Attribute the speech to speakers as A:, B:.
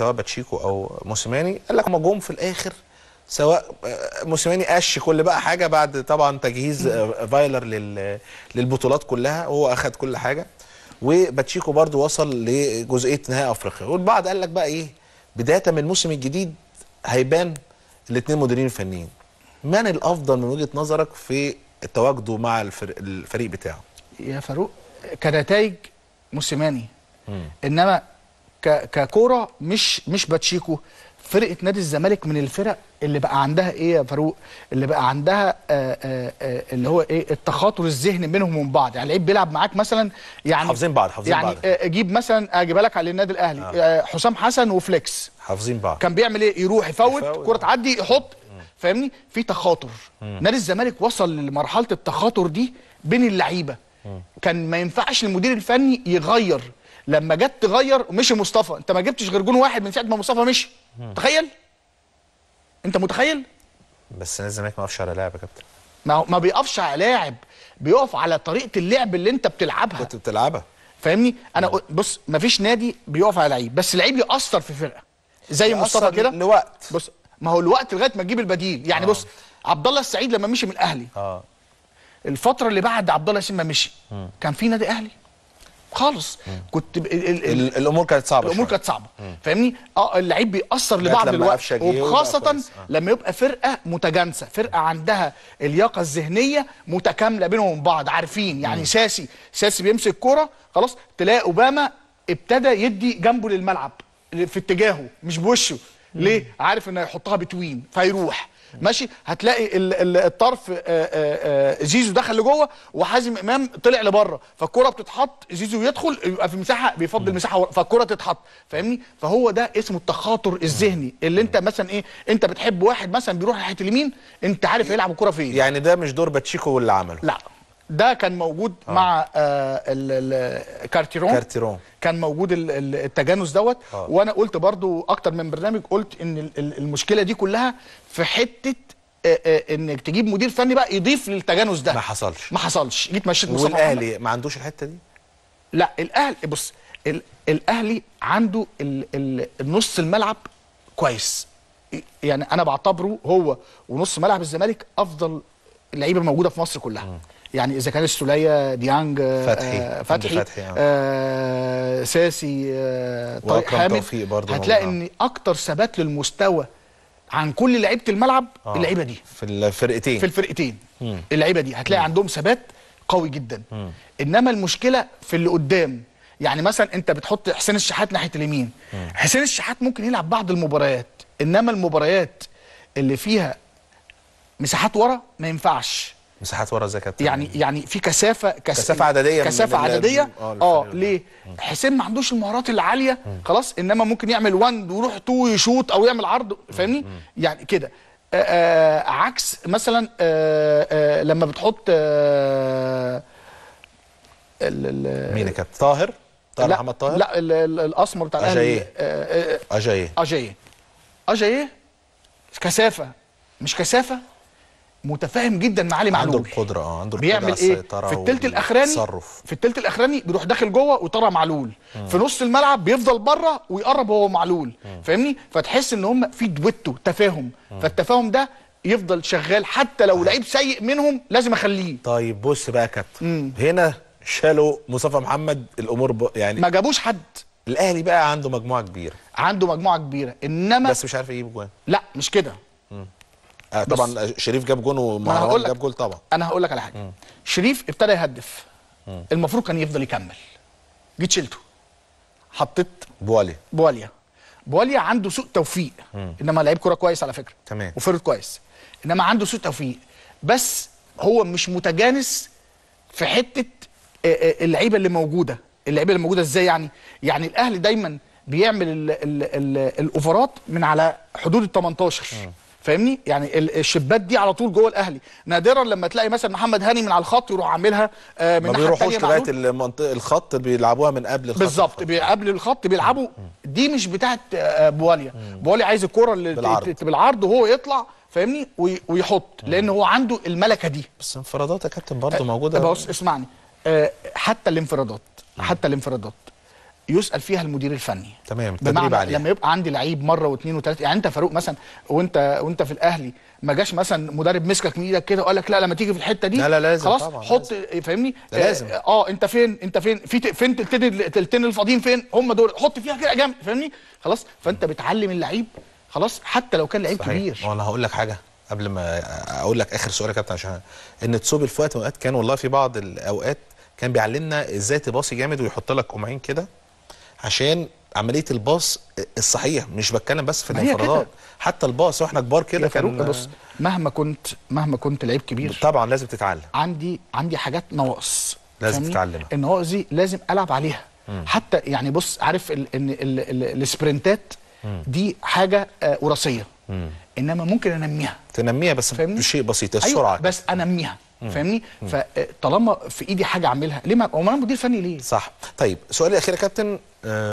A: سواء باتشيكو او موسيماني قال لك هم جم في الاخر سواء آه، موسيماني قش كل بقى حاجه بعد طبعا تجهيز آه، فايلر للبطولات كلها وهو اخذ كل حاجه وباتشيكو برضو وصل لجزئيه نهائي افريقيا والبعض قال لك بقى ايه بدايه من الموسم الجديد هيبان الاثنين مديرين فنيين من الافضل من وجهه نظرك في تواجده مع الفريق, الفريق بتاعه يا فاروق كنتائج موسيماني انما ككوره مش مش باتشيكو فرقه نادي الزمالك من الفرق اللي بقى عندها ايه يا فاروق اللي بقى عندها آآ آه، آآ آه، آه، اللي هو ايه التخاطر الذهني بينهم ومن بعض يعني لعيب بيلعب معاك مثلا يعني حافظين بعض حافظين يعني بعض يعني اجيب مثلا اجيبها لك على النادي الاهلي نعم. آه. حسام حسن وفليكس حافظين بعض كان بيعمل ايه يروح يفوت كره تعدي يحط فاهمني في تخاطر نادي الزمالك وصل لمرحله التخاطر دي بين اللعيبه كان ما ينفعش المدير الفني يغير لما جت تغير ومشي مصطفى انت ما جبتش غير جون واحد من ساعه ما مصطفى مشي تخيل انت متخيل بس لازم ما يقفش على لاعب يا كابتن ما ما بيقفش على لاعب بيقف على طريقه اللعب اللي انت بتلعبها كنت بتلعبها فاهمني انا بص ما فيش نادي بيقف على لعيب بس لعيب ياثر في فرقه زي مصطفى كده لوقت بص ما هو الوقت لغايه ما تجيب البديل يعني آه. بص عبد الله السعيد لما مشي من الاهلي اه الفتره اللي بعد عبد الله ياسين ما مشي كان في نادي اهلي خالص كنت ب... ال... ال... الامور كانت صعبه الامور كانت صعبه فاهمني اه اللعيب بيأثر لبعض الوقت وخاصه آه. لما يبقى فرقه متجانسه فرقه عندها اللياقه الذهنيه متكامله بينهم من بعض عارفين يعني مم. ساسي ساسي بيمسك كرة خلاص تلاقي اوباما ابتدى يدي جنبه للملعب في اتجاهه مش بوشه ليه عارف انه هيحطها بتوين فيروح ماشي هتلاقي الطرف آه، آه، آه، زيزو دخل لجوه وحازم امام طلع لبره فالكره بتتحط زيزو يدخل يبقى في مساحه بيفضل مساحه فالكره تتحط فاهمني فهو ده اسمه التخاطر الذهني اللي انت مثلا ايه انت بتحب واحد مثلا بيروح ناحيه اليمين انت عارف هيلعب الكره فين يعني ده مش دور باتشيكو واللي عمله لا ده كان موجود آه. مع آه الكارتيرون كارتيرون كان موجود التجانس دوت آه. وانا قلت برضو اكتر من برنامج قلت ان المشكله دي كلها في حته آه، آه، انك تجيب مدير فني بقى يضيف للتجانس ده ما حصلش ما حصلش جيت مشيت مصطفى والاهلي ما عندوش الحته دي لا الاهلي بص الاهلي عنده ال النص الملعب كويس يعني انا بعتبره هو ونص ملعب الزمالك افضل لعيبه موجوده في مصر كلها م. يعني اذا كان السوليه ديانج آه، فتحي آه فتحي, فتحي آه. آه ساسي آه طارق حامد هتلاقي ان آه. اكتر ثبات للمستوى عن كل لعيبه الملعب آه اللعيبه دي في الفرقتين في الفرقتين اللعيبه دي هتلاقي عندهم ثبات قوي جدا مم. انما المشكله في اللي قدام يعني مثلا انت بتحط حسين الشحات ناحيه اليمين حسين الشحات ممكن يلعب بعض المباريات انما المباريات اللي فيها مساحات ورا ما ينفعش مساحات ورا الزكاه يعني يعني في كثافه كس... كثافه عدديه كثافه عدديه اه, آه، ليه حسين ما عندوش المهارات العاليه خلاص انما ممكن يعمل وند ويروح تو ويشوط او يعمل عرض فاهمني يعني كده آه،, آه عكس مثلا آه آه لما بتحط آه مين يا كابتن طاهر طاهر محمد طاهر لا الاسمر بتاع الاهلي اجايه آه، اجايه اجايه كثافه مش كثافه متفاهم جدا مع علي معلول عنده القدره اه عنده القدره بيعمل ايه في الثلث الاخراني في الثلث الاخراني بيروح داخل جوه ويطلع معلول مم. في نص الملعب بيفضل بره ويقرب هو معلول فاهمني فتحس ان هم في دويتو تفاهم مم. فالتفاهم ده يفضل شغال حتى لو لعيب سيء منهم لازم اخليه طيب بص بقى يا كابتن هنا شالوا مصطفى محمد الامور ب... يعني ما جابوش حد الاهلي بقى عنده مجموعه كبيره عنده مجموعه كبيره انما بس مش عارف يجيب جوان لا مش كده آه طبعا آه، شريف جاب جون ومهرجان جاب جول طبعا انا هقول لك على حاجه شريف ابتدى يهدف مم. المفروض كان يفضل يكمل جيت شلته حطيت بواليا بواليا بواليا عنده سوء توفيق مم. انما لعيب كوره كويس على فكره تمام وفرد كويس انما عنده سوء توفيق بس هو مش متجانس في حته آه، آه، اللعيبه اللي موجوده اللعيبه اللي موجوده ازاي يعني يعني الاهلي دايما بيعمل الاوفرات من على حدود ال 18 فاهمني يعني الشبات دي على طول جوه الاهلي نادرا لما تلاقي مثلا محمد هاني من على الخط يروح عاملها آه، من ما بيروحوش لغايه المنطقه الخط بيلعبوها من قبل الخط بالظبط قبل الخط بيلعبوا دي مش بتاعه آه، بواليا بواليا عايز الكوره اللي بالعرض, بالعرض وهو يطلع فاهمني ويحط لان هو عنده الملكه دي بس انفرادات يا كابتن برضه آه، موجوده بص اسمعني حتى الانفرادات حتى الانفرادات يسال فيها المدير الفني تمام التدريب عليها لما يبقى عندي لعيب مره واثنين وثلاثه يعني انت فاروق مثلا وانت وانت في الاهلي ما جاش مثلا مدرب مسكك من ايدك كده وقال لك لا لما تيجي في الحته دي لا لا لازم خلاص طبعا حط فاهمني لازم آه, اه انت فين انت فين في فين تلتين تلتين الفاضيين فين هم دول حط فيها كده جامد فاهمني خلاص فانت بتعلم اللعيب خلاص حتى لو كان لعيب كبير وانا هقول لك حاجه قبل ما اقول لك اخر سؤال يا كابتن عشان ان تصوب في وقت اوقات كان والله في بعض الاوقات كان بيعلمنا ازاي تباصي جامد ويحط لك قمعين كده عشان عمليه الباص الصحيح مش بتكلم بس في الانفرادات حتى الباص واحنا كبار كده كان بص مهما كنت مهما كنت لعيب كبير طبعا لازم تتعلم عندي عندي حاجات نواقص لازم تتعلمها النواقص دي لازم العب عليها مم. حتى يعني بص عارف ال ان السبرنتات دي حاجه آه، وراثيه انما ممكن انميها تنميها بس بشيء بسيط أيوة، السرعه أيوة بس انميها فاهمني فطالما آه، في ايدي حاجه اعملها ليه ما امال مدير فني ليه صح طيب سؤالي الاخير يا كابتن آه،